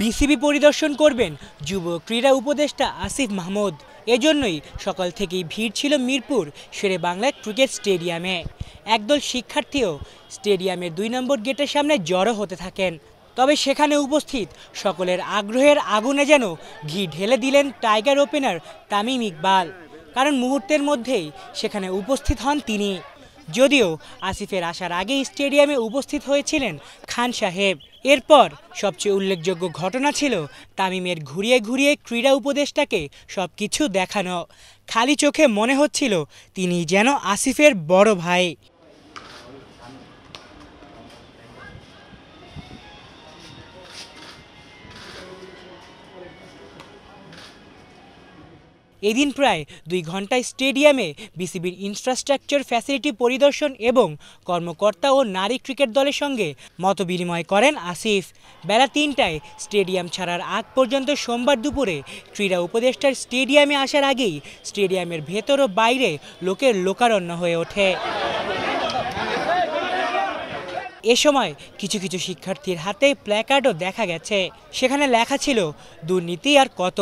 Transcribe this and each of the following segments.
BCB পরিদর্শন করবেন যুব ক্রীড়া উপদেষ্টা আসিফ মাহমুদ এজন্যই সকাল থেকেই ভিড় ছিল মিরপুর শেরে বাংলা ক্রিকেট স্টেডিয়ামে একদল শিক্ষার্থীও স্টেডিয়ামের দুই নম্বর গেটের সামনে জড়ো হতে থাকেন তবে সেখানে উপস্থিত সকলের আগ্রহের আগুনে যেন ঘি ঢেলে দিলেন টাইগার ওপেনার তামিম ইকবাল কারণ মুহূর্তের মধ্যেই সেখানে উপস্থিত হন তিনি যদিও আসিফের আসার আগে স্টেডিয়ামে উপস্থিত হয়েছিলেন খান সাহেব এরপর সবচেয়ে উল্লেখযোগ্য ঘটনা ছিল তামিমের ঘুরিয়ে ঘুরিয়ে ক্রীড়া উপদেষ্টাকে সব কিছু দেখানো খালি চোখে মনে হচ্ছিল তিনি যেন আসিফের বড় ভাই এদিন প্রায় দুই ঘন্টায় স্টেডিয়ামে বিসিবির ইনফ্রাস্ট্রাকচার ফ্যাসিলিটি পরিদর্শন এবং কর্মকর্তা ও নারী ক্রিকেট দলের সঙ্গে মতবিনিময় করেন আসিফ বেলা তিনটায় স্টেডিয়াম ছাড়ার আগ পর্যন্ত সোমবার দুপুরে ক্রীড়া উপদেষ্টার স্টেডিয়ামে আসার আগেই স্টেডিয়ামের ভেতর ও বাইরে লোকের লোকারণ্য হয়ে ওঠে এ সময় কিছু কিছু শিক্ষার্থীর হাতে প্ল্যাকার্ডও দেখা গেছে সেখানে লেখা ছিল দুর্নীতি আর কত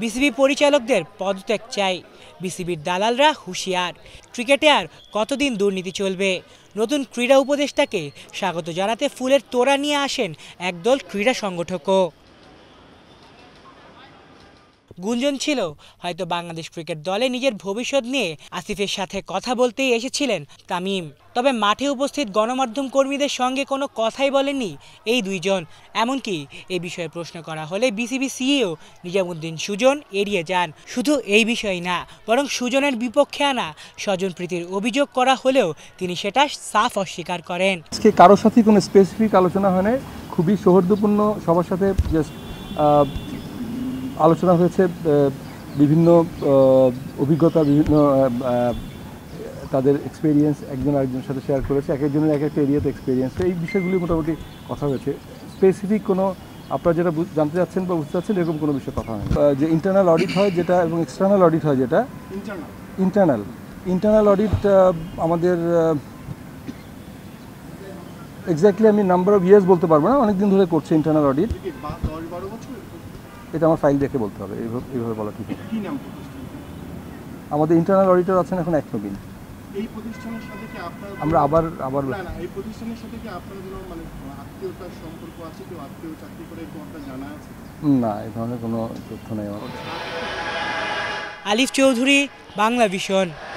বিসিবি পরিচালকদের পদত্যাগ চাই বিসিবির দালালরা হুঁশিয়ার ক্রিকেটে আর কতদিন দুর্নীতি চলবে নতুন ক্রীড়া উপদেষ্টাকে স্বাগত জানাতে ফুলের তোড়া নিয়ে আসেন একদল ক্রীড়া সংগঠকও গুঞ্জন ছিল হয়তো বাংলাদেশ ক্রিকেট দলে নিজের ভবিষ্যৎ নিয়ে আসিফের সাথে কথা বলতেই এসেছিলেন তামিম তবে মাঠে উপস্থিত গণমাধ্যম কর্মীদের সঙ্গে কোনো কথাই বলেননি এই দুইজন এমনকি এ বিষয়ে প্রশ্ন করা হলে বিসিবি সিইও নিজামুদ্দিন সুজন এড়িয়ে যান শুধু এই বিষয় না বরং সুজনের বিপক্ষে আনা স্বজন প্রীতির অভিযোগ করা হলেও তিনি সেটা সাফ অস্বীকার করেন আজকে কারোর সাথে কোনো স্পেসিফিক আলোচনা হয় না খুবই সৌহার্দ্যপূর্ণ সবার সাথে আলোচনা হয়েছে বিভিন্ন অভিজ্ঞতা বিভিন্ন তাদের এক্সপিরিয়েন্স একজন আরেকজনের সাথে শেয়ার করেছে এক একজনের এক একটা এরিয়াতে এক্সপিরিয়েন্স এই বিষয়গুলি মোটামুটি কথা হয়েছে স্পেসিফিক কোনো আপনারা যেটা জানতে চাচ্ছেন বা বুঝতে চাচ্ছেন এরকম কোনো বিষয়ে কথা হয় যে ইন্টারনাল অডিট হয় যেটা এবং এক্সটার্নাল অডিট হয় যেটা ইন্টারনাল ইন্টারনাল অডিট আমাদের এক্স্যাক্টলি আমি নাম্বার অফ ইয়ার্স বলতে পারবো না অনেকদিন ধরে করছে ইন্টারনাল অডিট এটা আমার ফাইল দেখে বলতে হবে এইভাবে বলা ঠিক আমাদের ইন্টারনাল অডিটর আছেন এখন এক নবীন আমরা আবার আবার মানে, না এ ধরনের কোনো তথ্য নেই আমার আলিফ চৌধুরী বাংলা ভিশন